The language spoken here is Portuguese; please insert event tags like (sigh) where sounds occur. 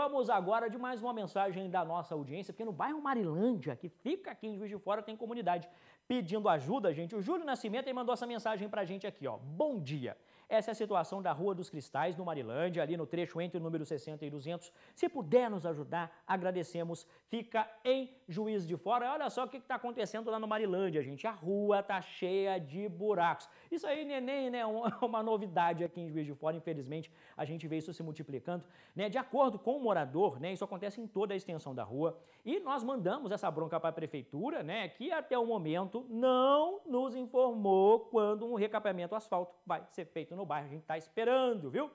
Vamos agora de mais uma mensagem da nossa audiência, porque no bairro Marilândia, que fica aqui em Juiz de Fora, tem comunidade pedindo ajuda, gente. O Júlio Nascimento mandou essa mensagem pra gente aqui, ó. Bom dia. Essa é a situação da Rua dos Cristais, no Marilândia, ali no trecho entre o número 60 e 200. Se puder nos ajudar, agradecemos. Fica em juiz de fora. Olha só o que está acontecendo lá no Marilândia, gente. A rua tá cheia de buracos. Isso aí, neném, né? (laughs) Uma novidade aqui em Juiz de Fora, infelizmente, a gente vê isso se multiplicando. Né? De acordo com o morador, né? Isso acontece em toda a extensão da rua. E nós mandamos essa bronca para a prefeitura, né? Que até o momento não nos informou ou quando um recapeamento asfalto vai ser feito no bairro. A gente está esperando, viu?